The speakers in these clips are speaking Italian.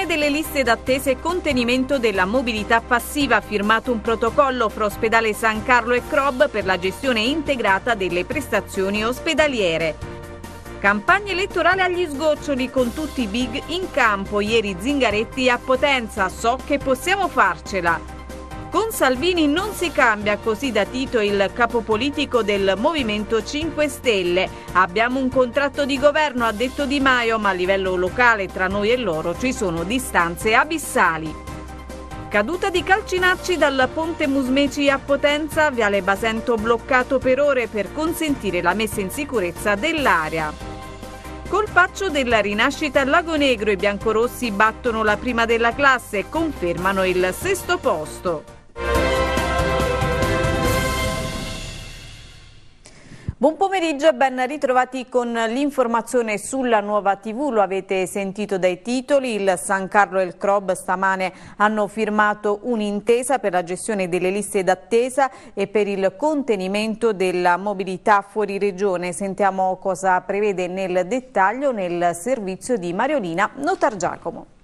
Riduzione delle liste d'attesa e contenimento della mobilità passiva, firmato un protocollo fra Ospedale San Carlo e Crob per la gestione integrata delle prestazioni ospedaliere. Campagna elettorale agli sgoccioli con tutti i big in campo, ieri Zingaretti a Potenza, so che possiamo farcela. Con Salvini non si cambia, così da Tito il capo politico del Movimento 5 Stelle. Abbiamo un contratto di governo, ha detto Di Maio, ma a livello locale tra noi e loro ci sono distanze abissali. Caduta di calcinacci dal ponte Musmeci a Potenza, Viale Basento bloccato per ore per consentire la messa in sicurezza dell'area. Colpaccio della rinascita al Lago Negro, i biancorossi battono la prima della classe e confermano il sesto posto. Buon pomeriggio e ben ritrovati con l'informazione sulla nuova TV, lo avete sentito dai titoli, il San Carlo e il Crob stamane hanno firmato un'intesa per la gestione delle liste d'attesa e per il contenimento della mobilità fuori regione. Sentiamo cosa prevede nel dettaglio nel servizio di Mariolina Notargiacomo.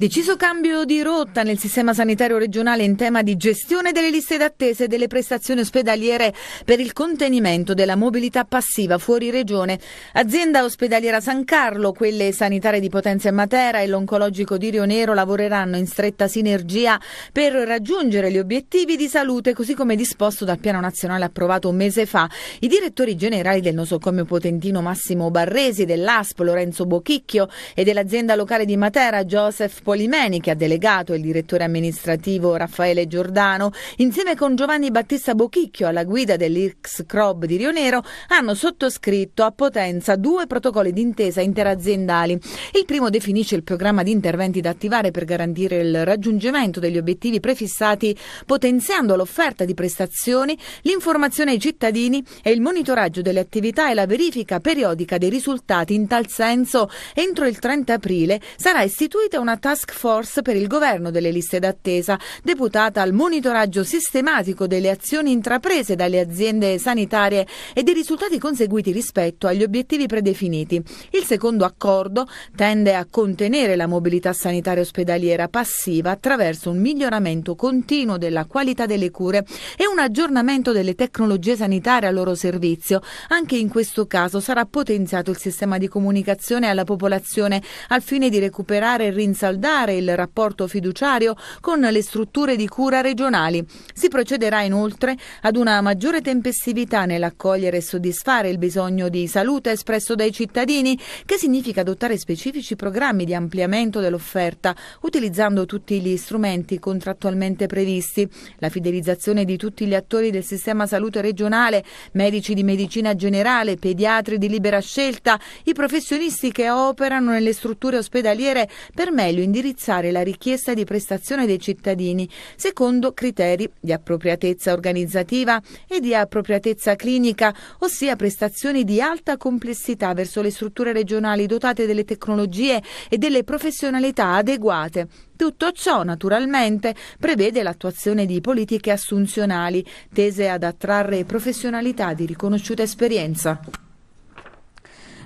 Deciso cambio di rotta nel sistema sanitario regionale in tema di gestione delle liste d'attesa e delle prestazioni ospedaliere per il contenimento della mobilità passiva fuori regione. Azienda ospedaliera San Carlo, quelle sanitarie di Potenza e Matera e l'oncologico di Rionero lavoreranno in stretta sinergia per raggiungere gli obiettivi di salute così come disposto dal piano nazionale approvato un mese fa. I direttori generali del nosocomio potentino Massimo Barresi, dell'ASP Lorenzo Bochicchio e dell'azienda locale di Matera Joseph Polimeni che ha delegato il direttore amministrativo Raffaele Giordano, insieme con Giovanni Battista Bochicchio alla guida dell'Irx Crob di Rio Nero, hanno sottoscritto a Potenza due protocolli d'intesa interaziendali. Il primo definisce il programma di interventi da attivare per garantire il raggiungimento degli obiettivi prefissati potenziando l'offerta di prestazioni, l'informazione ai cittadini e il monitoraggio delle attività e la verifica periodica dei risultati. In tal senso, entro il 30 aprile sarà istituita una task task force per il governo delle liste d'attesa, deputata al monitoraggio sistematico delle azioni intraprese dalle aziende sanitarie e dei risultati conseguiti rispetto agli obiettivi predefiniti. Il secondo accordo tende a contenere la mobilità sanitaria ospedaliera passiva attraverso un miglioramento continuo della qualità delle cure e un aggiornamento delle tecnologie sanitarie a loro servizio. Anche in questo caso sarà potenziato il sistema di comunicazione alla popolazione al fine di recuperare e rinsaldare riguardare il rapporto fiduciario con le strutture di cura regionali. Si procederà inoltre ad una maggiore tempestività nell'accogliere e soddisfare il bisogno di salute espresso dai cittadini, che significa adottare specifici programmi di ampliamento dell'offerta, utilizzando tutti gli strumenti contrattualmente previsti. La fidelizzazione di tutti gli attori del sistema salute regionale, medici di medicina generale, pediatri di libera scelta, i professionisti che operano nelle strutture ospedaliere per meglio indirizzare indirizzare la richiesta di prestazione dei cittadini secondo criteri di appropriatezza organizzativa e di appropriatezza clinica, ossia prestazioni di alta complessità verso le strutture regionali dotate delle tecnologie e delle professionalità adeguate. Tutto ciò, naturalmente, prevede l'attuazione di politiche assunzionali tese ad attrarre professionalità di riconosciuta esperienza.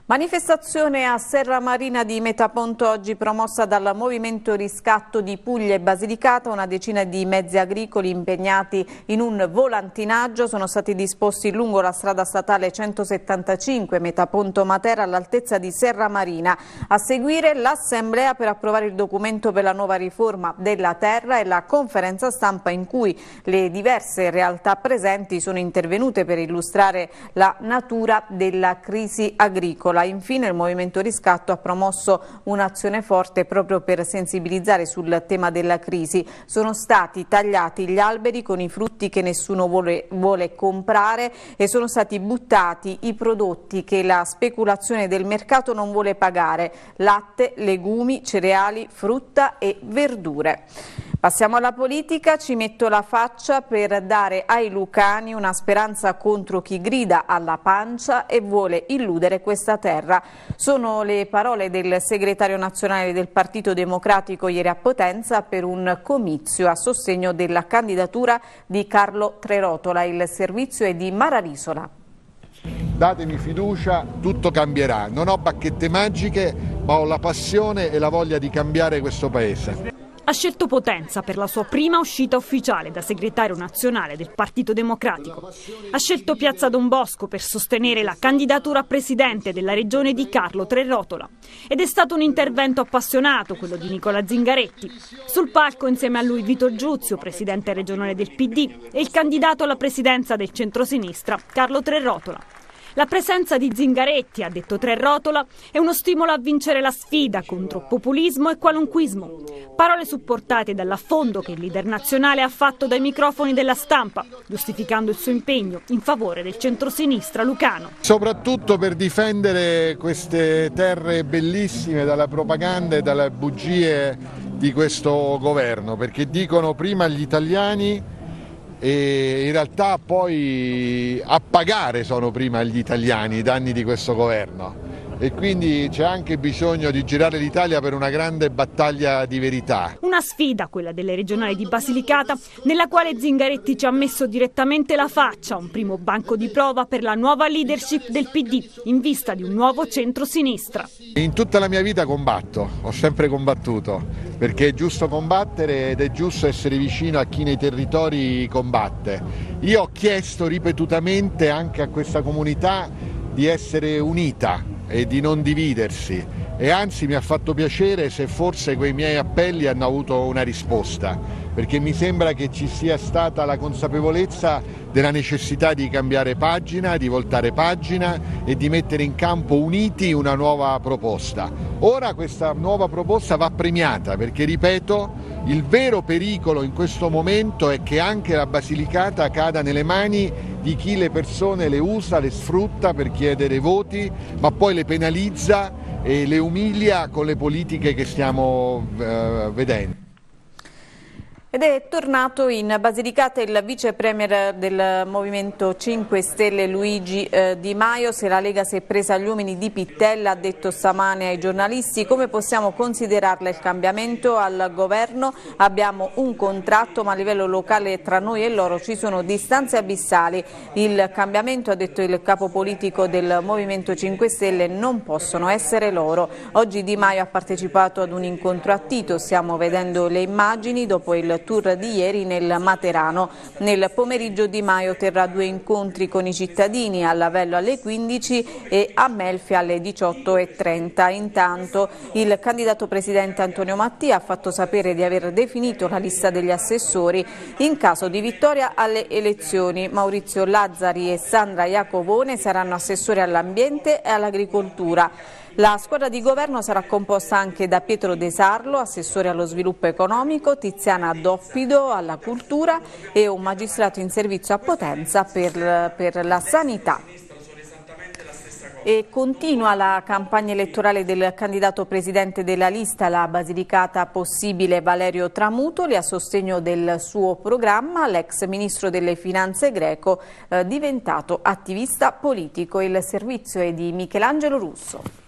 Manifestazione a Serra Marina di Metaponto oggi promossa dal Movimento Riscatto di Puglia e Basilicata, una decina di mezzi agricoli impegnati in un volantinaggio sono stati disposti lungo la strada statale 175 Metaponto Matera all'altezza di Serra Marina. A seguire l'assemblea per approvare il documento per la nuova riforma della terra e la conferenza stampa in cui le diverse realtà presenti sono intervenute per illustrare la natura della crisi agricola. Agricola. Infine il Movimento Riscatto ha promosso un'azione forte proprio per sensibilizzare sul tema della crisi. Sono stati tagliati gli alberi con i frutti che nessuno vuole, vuole comprare e sono stati buttati i prodotti che la speculazione del mercato non vuole pagare. Latte, legumi, cereali, frutta e verdure. Passiamo alla politica, ci metto la faccia per dare ai lucani una speranza contro chi grida alla pancia e vuole illudere questa terra. Sono le parole del segretario nazionale del Partito Democratico ieri a Potenza per un comizio a sostegno della candidatura di Carlo Trerotola. Il servizio è di Mararisola. Datemi fiducia, tutto cambierà. Non ho bacchette magiche, ma ho la passione e la voglia di cambiare questo paese. Ha scelto Potenza per la sua prima uscita ufficiale da segretario nazionale del Partito Democratico. Ha scelto Piazza Don Bosco per sostenere la candidatura a presidente della regione di Carlo Trerotola. Ed è stato un intervento appassionato, quello di Nicola Zingaretti. Sul palco insieme a lui Vito Giuzio, presidente regionale del PD, e il candidato alla presidenza del centrosinistra, Carlo Trerotola. La presenza di Zingaretti, ha detto Tre Rotola, è uno stimolo a vincere la sfida contro populismo e qualunquismo. Parole supportate dall'affondo che il leader nazionale ha fatto dai microfoni della stampa, giustificando il suo impegno in favore del centrosinistra lucano. Soprattutto per difendere queste terre bellissime dalla propaganda e dalle bugie di questo governo, perché dicono prima agli italiani e in realtà poi a pagare sono prima gli italiani i danni di questo governo e quindi c'è anche bisogno di girare l'Italia per una grande battaglia di verità. Una sfida quella delle regionali di Basilicata nella quale Zingaretti ci ha messo direttamente la faccia, un primo banco di prova per la nuova leadership del PD in vista di un nuovo centro-sinistra. In tutta la mia vita combatto, ho sempre combattuto, perché è giusto combattere ed è giusto essere vicino a chi nei territori combatte. Io ho chiesto ripetutamente anche a questa comunità di essere unita e di non dividersi e anzi mi ha fatto piacere se forse quei miei appelli hanno avuto una risposta, perché mi sembra che ci sia stata la consapevolezza della necessità di cambiare pagina, di voltare pagina e di mettere in campo uniti una nuova proposta. Ora questa nuova proposta va premiata perché, ripeto, il vero pericolo in questo momento è che anche la Basilicata cada nelle mani di chi le persone le usa, le sfrutta per chiedere voti, ma poi le penalizza e le umilia con le politiche che stiamo eh, vedendo. Ed è tornato in Basilicata il vice premier del Movimento 5 Stelle Luigi eh, Di Maio. Se la Lega si è presa agli uomini di Pittella, ha detto stamane ai giornalisti, come possiamo considerarla il cambiamento al governo? Abbiamo un contratto, ma a livello locale tra noi e loro ci sono distanze abissali. Il cambiamento, ha detto il capo politico del Movimento 5 Stelle, non possono essere loro. Oggi Di Maio ha partecipato ad un incontro a Tito, stiamo vedendo le immagini dopo il tour di ieri nel Materano. Nel pomeriggio Di Maio terrà due incontri con i cittadini a Lavello alle 15 e a Melfi alle 18.30. Intanto il candidato presidente Antonio Mattia ha fatto sapere di aver definito la lista degli assessori in caso di vittoria alle elezioni. Maurizio Lazzari e Sandra Iacovone saranno assessori all'ambiente e all'agricoltura. La squadra di governo sarà composta anche da Pietro De Sarlo, assessore allo sviluppo economico, Tiziana Doffido alla cultura e un magistrato in servizio a Potenza per, per la sanità. E continua la campagna elettorale del candidato presidente della lista, la Basilicata Possibile Valerio Tramutoli, a sostegno del suo programma, l'ex ministro delle finanze greco, eh, diventato attivista politico. Il servizio è di Michelangelo Russo.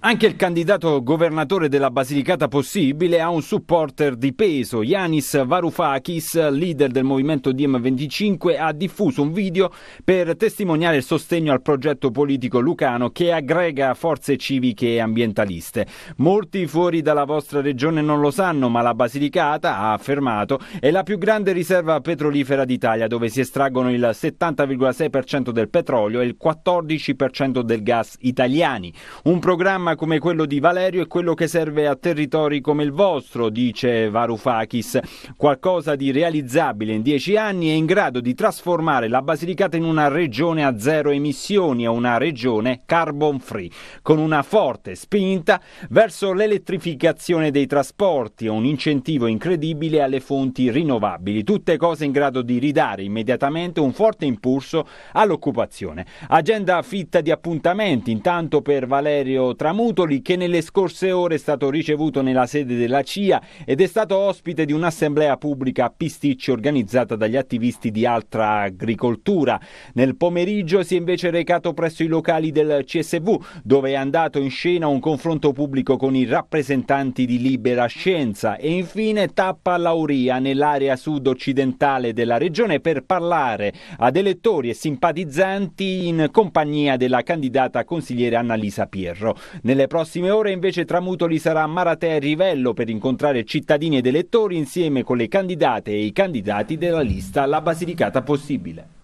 Anche il candidato governatore della Basilicata possibile ha un supporter di peso. Yanis Varoufakis, leader del movimento DM25, ha diffuso un video per testimoniare il sostegno al progetto politico lucano che aggrega forze civiche e ambientaliste. Molti fuori dalla vostra regione non lo sanno, ma la Basilicata, ha affermato, è la più grande riserva petrolifera d'Italia dove si estraggono il 70,6% del petrolio e il 14% del gas italiani. Un programma programma come quello di Valerio è quello che serve a territori come il vostro, dice Varoufakis. Qualcosa di realizzabile in dieci anni è in grado di trasformare la Basilicata in una regione a zero emissioni, a una regione carbon free, con una forte spinta verso l'elettrificazione dei trasporti e un incentivo incredibile alle fonti rinnovabili. Tutte cose in grado di ridare immediatamente un forte impulso all'occupazione. Agenda fitta di appuntamenti, intanto per Valerio Tramonti Mamutoli che nelle scorse ore è stato ricevuto nella sede della CIA ed è stato ospite di un'assemblea pubblica a Pisticci organizzata dagli attivisti di Altra Agricoltura. Nel pomeriggio si è invece recato presso i locali del CSV dove è andato in scena un confronto pubblico con i rappresentanti di Libera Scienza e infine tappa a Lauria nell'area sud-occidentale della regione per parlare ad elettori e simpatizzanti in compagnia della candidata consigliere Annalisa Pierro. Nelle prossime ore invece Tramutoli sarà a Maratea e Rivello per incontrare cittadini ed elettori insieme con le candidate e i candidati della lista La Basilicata Possibile.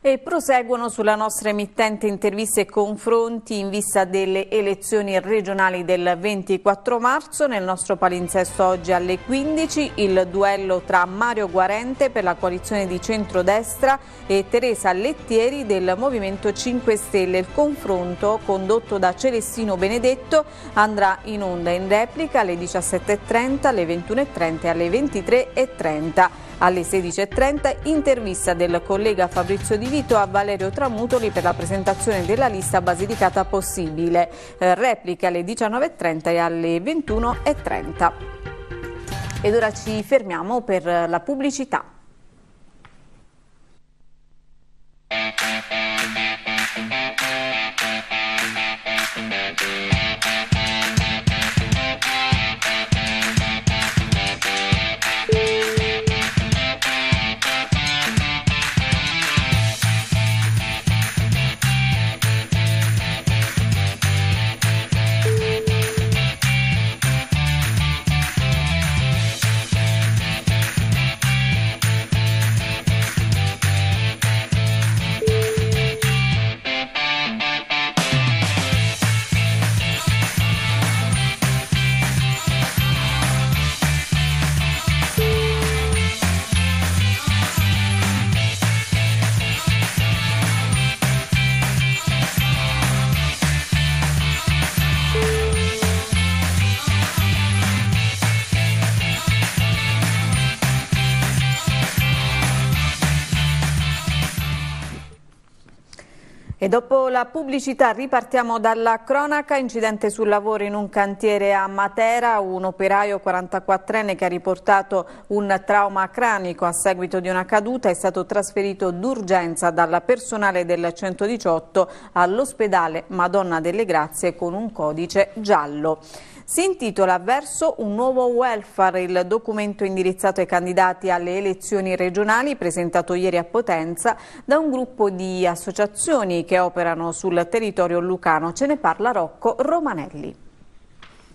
E proseguono sulla nostra emittente interviste e confronti in vista delle elezioni regionali del 24 marzo. Nel nostro palinsesto oggi alle 15 il duello tra Mario Guarente per la coalizione di centrodestra e Teresa Lettieri del Movimento 5 Stelle. Il confronto condotto da Celestino Benedetto andrà in onda in replica alle 17.30, alle 21.30 e alle 23.30. Alle 16.30 intervista del collega Fabrizio Di Vito a Valerio Tramutoli per la presentazione della lista Basilicata possibile. Eh, Replica alle 19.30 e alle 21.30. Ed ora ci fermiamo per la pubblicità. dopo la pubblicità ripartiamo dalla cronaca, incidente sul lavoro in un cantiere a Matera, un operaio 44enne che ha riportato un trauma cranico a seguito di una caduta è stato trasferito d'urgenza dalla personale del 118 all'ospedale Madonna delle Grazie con un codice giallo. Si intitola Verso un nuovo welfare, il documento indirizzato ai candidati alle elezioni regionali presentato ieri a Potenza da un gruppo di associazioni che operano sul territorio lucano. Ce ne parla Rocco Romanelli.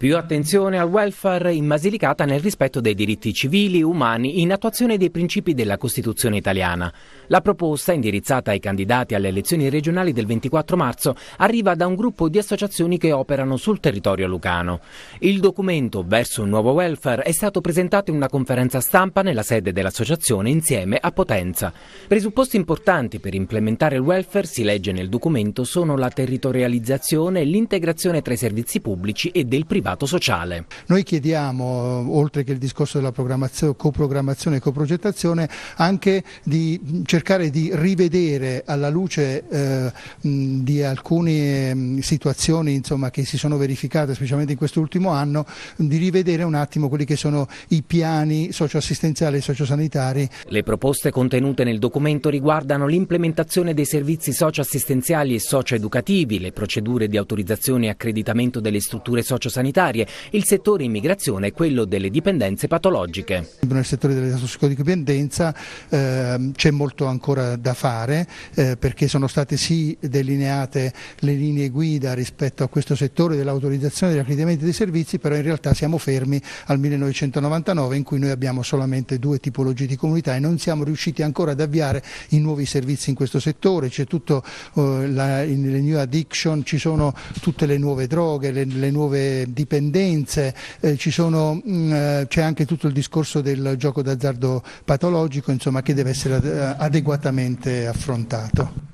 Più attenzione al welfare in Basilicata nel rispetto dei diritti civili e umani in attuazione dei principi della Costituzione italiana. La proposta, indirizzata ai candidati alle elezioni regionali del 24 marzo, arriva da un gruppo di associazioni che operano sul territorio lucano. Il documento Verso un nuovo welfare è stato presentato in una conferenza stampa nella sede dell'associazione insieme a Potenza. Presupposti importanti per implementare il welfare, si legge nel documento, sono la territorializzazione e l'integrazione tra i servizi pubblici e del privato stato sociale. Noi chiediamo, eh, oltre che il discorso della coprogrammazione e coprogettazione, anche di cercare di rivedere alla luce eh, di alcune situazioni insomma, che si sono verificate, specialmente in quest'ultimo anno, di rivedere un attimo quelli che sono i piani socioassistenziali e sociosanitari. Le proposte contenute nel documento riguardano l'implementazione dei servizi socioassistenziali e socioeducativi, le procedure di autorizzazione e accreditamento delle strutture sociosanitarie, sanitarie, il settore immigrazione e quello delle dipendenze patologiche. Nel settore della tossicodipendenza eh, c'è molto ancora da fare eh, perché sono state sì delineate le linee guida rispetto a questo settore dell'autorizzazione e dell'accreditamento dei servizi, però in realtà siamo fermi al 1999 in cui noi abbiamo solamente due tipologie di comunità e non siamo riusciti ancora ad avviare i nuovi servizi in questo settore, c'è tutto eh, la, in, le new addiction, ci sono tutte le nuove droghe, le, le nuove dipendenze, eh, sono, mh, mm, eh, c'è anche tutto il discorso del gioco d'azzardo patologico insomma, che deve essere eh, adeguatamente affrontato.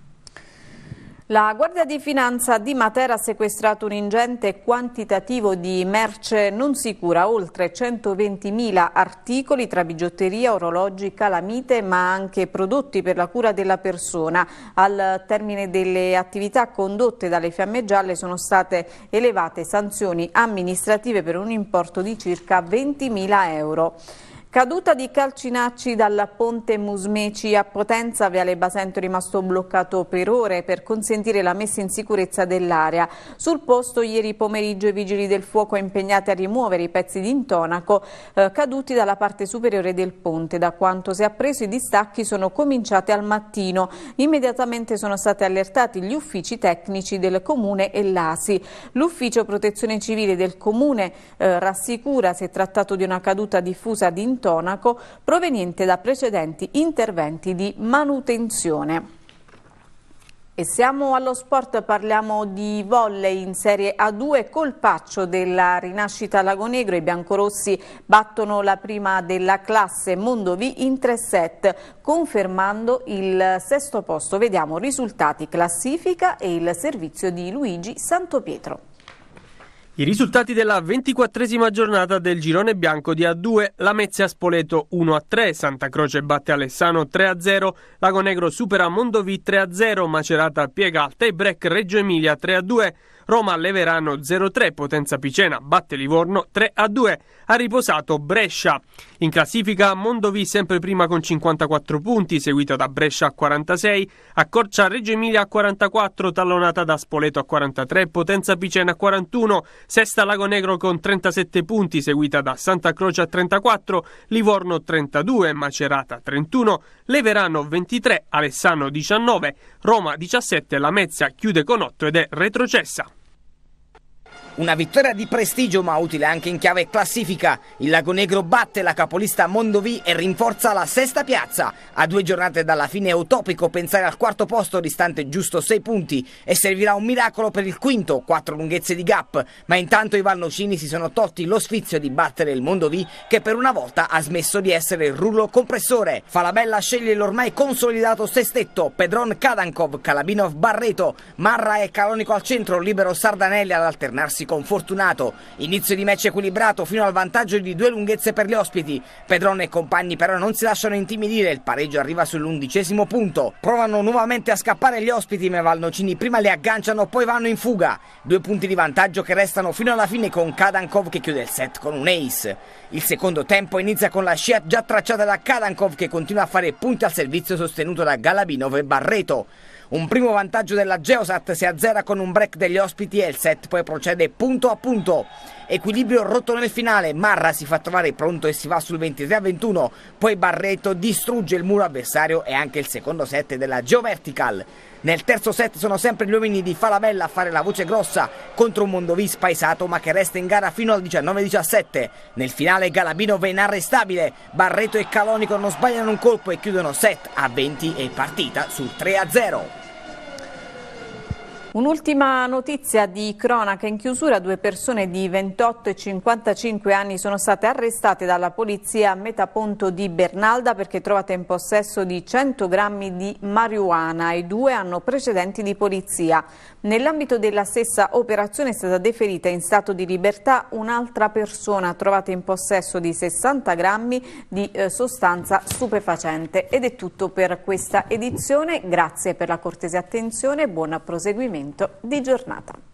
La Guardia di Finanza di Matera ha sequestrato un ingente quantitativo di merce non sicura, oltre 120.000 articoli tra bigiotteria, orologi, calamite, ma anche prodotti per la cura della persona. Al termine delle attività condotte dalle fiamme gialle sono state elevate sanzioni amministrative per un importo di circa 20.000 euro. Caduta di Calcinacci dal ponte Musmeci a Potenza, Viale Basento è rimasto bloccato per ore per consentire la messa in sicurezza dell'area. Sul posto ieri pomeriggio i vigili del fuoco impegnati a rimuovere i pezzi di intonaco eh, caduti dalla parte superiore del ponte. Da quanto si è appreso i distacchi sono cominciati al mattino. Immediatamente sono stati allertati gli uffici tecnici del Comune e l'ASI. L'ufficio protezione civile del Comune eh, rassicura se è trattato di una caduta diffusa di intonaco intonaco proveniente da precedenti interventi di manutenzione. E siamo allo sport, parliamo di volley in Serie A2, colpaccio della rinascita Lago Negro, i biancorossi battono la prima della classe Mondovi in 3 set, confermando il sesto posto. Vediamo risultati, classifica e il servizio di Luigi Santopietro. I risultati della ventiquattresima giornata del girone bianco di A2, la Mezia Spoleto 1-3, Santa Croce batte Alessano 3-0, Lagonegro supera Mondovi 3-0, Macerata piega al Reggio Emilia 3-2, Roma Leverano 0-3, Potenza Picena batte Livorno 3-2, ha riposato Brescia. In classifica Mondovi sempre prima con 54 punti, seguita da Brescia a 46, accorcia Reggio Emilia a 44, tallonata da Spoleto a 43, Potenza Picena a 41, sesta Lago Negro con 37 punti, seguita da Santa Croce a 34, Livorno 32, Macerata 31, Leverano 23, Alessano 19, Roma 17, Lamezia chiude con 8 ed è retrocessa. Una vittoria di prestigio ma utile anche in chiave classifica. Il Lago Negro batte la capolista Mondovì e rinforza la sesta piazza. A due giornate dalla fine è utopico pensare al quarto posto distante giusto sei punti e servirà un miracolo per il quinto, quattro lunghezze di gap. Ma intanto i Valnocini si sono tolti lo sfizio di battere il Mondovì che per una volta ha smesso di essere il rullo compressore. Falabella sceglie l'ormai consolidato sestetto, Pedron Kadankov, Kalabinov Barreto, Marra e Calonico al centro, libero Sardanelli ad alternarsi riprendersi con fortunato inizio di match equilibrato fino al vantaggio di due lunghezze per gli ospiti. Pedron e compagni però non si lasciano intimidire, il pareggio arriva sull'undicesimo punto. Provano nuovamente a scappare gli ospiti, ma Valnocini prima li agganciano, poi vanno in fuga. Due punti di vantaggio che restano fino alla fine con Kadankov che chiude il set con un ace. Il secondo tempo inizia con la scia già tracciata da Kadankov che continua a fare punti al servizio sostenuto da Galabinov e Barreto. Un primo vantaggio della Geosat si azzera con un break degli ospiti e il set poi procede punto a punto equilibrio rotto nel finale, Marra si fa trovare pronto e si va sul 23 a 21, poi Barreto distrugge il muro avversario e anche il secondo set della Geovertical. Nel terzo set sono sempre gli uomini di Falabella a fare la voce grossa contro un Mondovi spaesato ma che resta in gara fino al 19-17. Nel finale Galabino va inarrestabile, Barreto e Calonico non sbagliano un colpo e chiudono set a 20 e partita sul 3 a 0. Un'ultima notizia di cronaca. In chiusura due persone di 28 e 55 anni sono state arrestate dalla polizia a Metaponto di Bernalda perché trovate in possesso di 100 grammi di marijuana e due hanno precedenti di polizia. Nell'ambito della stessa operazione è stata deferita in stato di libertà un'altra persona trovata in possesso di 60 grammi di eh, sostanza stupefacente. Ed è tutto per questa edizione. Grazie per la cortese attenzione e buon proseguimento aggiornamento di giornata.